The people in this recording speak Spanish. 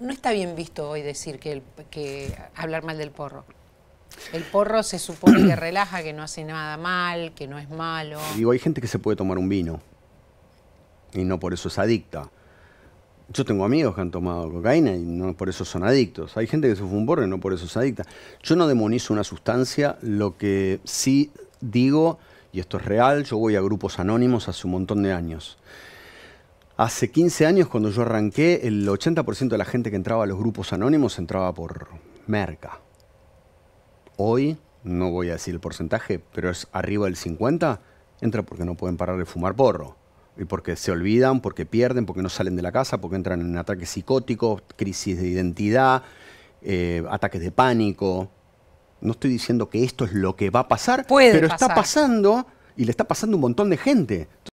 no está bien visto hoy decir que, hablar mal del porro. El porro se supone que relaja, que no hace nada mal, que no es malo. Digo, hay gente que se puede tomar un vino y no por eso es adicta. Yo tengo amigos que han tomado cocaína y no por eso son adictos. Hay gente que se un porro y no por eso es adicta. Yo no demonizo una sustancia, lo que sí digo, y esto es real, yo voy a grupos anónimos hace un montón de años. Hace 15 años, cuando yo arranqué, el 80% de la gente que entraba a los grupos anónimos entraba por merca. Hoy, no voy a decir el porcentaje, pero es arriba del 50%, entra porque no pueden parar de fumar porro. Y porque se olvidan, porque pierden, porque no salen de la casa, porque entran en ataques psicóticos, crisis de identidad, eh, ataques de pánico. No estoy diciendo que esto es lo que va a pasar, pero está pasando y le está pasando un montón de gente.